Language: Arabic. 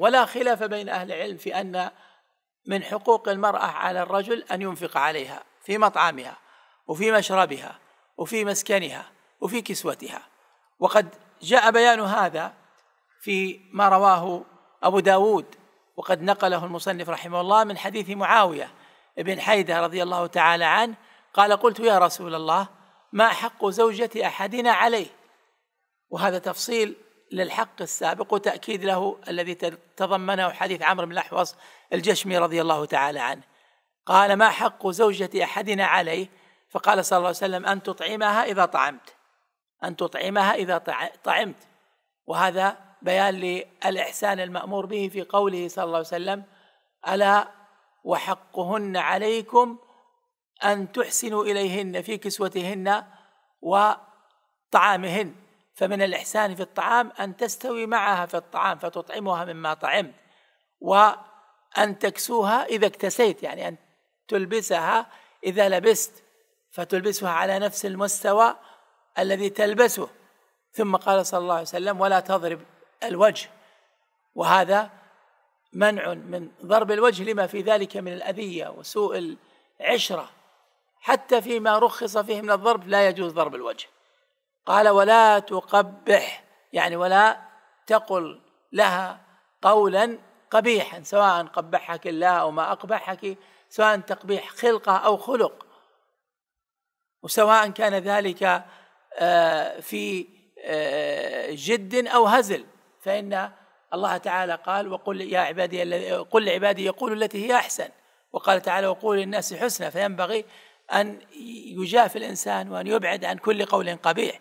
ولا خلاف بين أهل العلم في أن من حقوق المرأة على الرجل أن ينفق عليها في مطعمها وفي مشربها وفي مسكنها وفي كسوتها وقد جاء بيان هذا في ما رواه أبو داود وقد نقله المصنف رحمه الله من حديث معاوية بن حيدة رضي الله تعالى عنه قال قلت يا رسول الله ما حق زوجة أحدنا عليه وهذا تفصيل للحق السابق وتأكيد له الذي تضمنه حديث عمرو بن الأحوص الجشمي رضي الله تعالى عنه قال ما حق زوجة أحدنا عليه فقال صلى الله عليه وسلم أن تطعمها إذا طعمت أن تطعمها إذا طعمت وهذا بيان للإحسان المأمور به في قوله صلى الله عليه وسلم ألا وحقهن عليكم أن تحسنوا إليهن في كسوتهن وطعامهن فمن الإحسان في الطعام أن تستوي معها في الطعام فتطعمها مما طعمت وأن تكسوها إذا اكتسيت يعني أن تلبسها إذا لبست فتلبسها على نفس المستوى الذي تلبسه ثم قال صلى الله عليه وسلم ولا تضرب الوجه وهذا منع من ضرب الوجه لما في ذلك من الأذية وسوء العشرة حتى فيما رخص فيه من الضرب لا يجوز ضرب الوجه قال ولا تقبح يعني ولا تقل لها قولا قبيحا سواء قبحك الله او ما اقبحك سواء تقبيح خلقه او خلق وسواء كان ذلك آه، في آه، جد او هزل فان الله تعالى قال وقل يا عبادي قل لعبادي يقول التي هي احسن وقال تعالى وقول للناس حسنى فينبغي ان يجافي الانسان وان يبعد عن كل قول قبيح